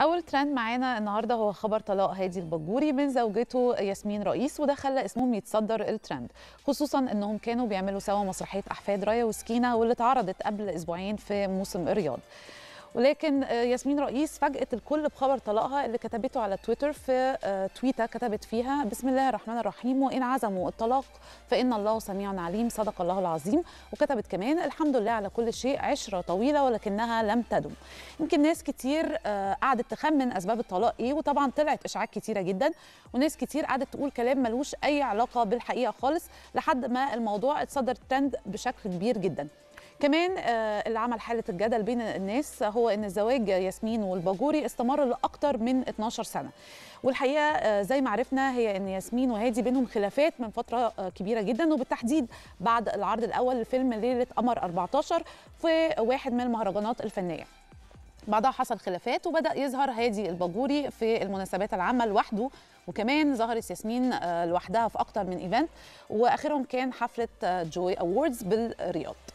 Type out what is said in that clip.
اول ترند معانا النهارده هو خبر طلاق هادي البجوري من زوجته ياسمين رئيس وده خلى اسمهم يتصدر الترند خصوصا انهم كانوا بيعملوا سوا مسرحيه احفاد رايا وسكينه واللي اتعرضت قبل اسبوعين في موسم الرياض ولكن آه، ياسمين رئيس فاجأت الكل بخبر طلاقها اللي كتبته على تويتر في آه، تويته كتبت فيها بسم الله الرحمن الرحيم وإن عزموا الطلاق فإن الله سميع عليم صدق الله العظيم وكتبت كمان الحمد لله على كل شيء عشرة طويلة ولكنها لم تدم يمكن ناس كتير آه، قعدت تخمن أسباب الطلاق إيه وطبعا طلعت إشاعات كتيرة جدا وناس كتير قعدت تقول كلام ملوش أي علاقة بالحقيقة خالص لحد ما الموضوع اتصدر ترند بشكل كبير جدا كمان آه، اللي عمل حاله الجدل بين الناس هو ان الزواج ياسمين والباجوري استمر لاكثر من 12 سنه والحقيقه آه، زي ما عرفنا هي ان ياسمين وهادي بينهم خلافات من فتره آه، كبيره جدا وبالتحديد بعد العرض الاول لفيلم ليله قمر 14 في واحد من المهرجانات الفنيه بعدها حصل خلافات وبدا يظهر هادي الباجوري في المناسبات العامه لوحده وكمان ظهرت ياسمين لوحدها في اكتر من ايفنت واخرهم كان حفله جوي اووردز بالرياض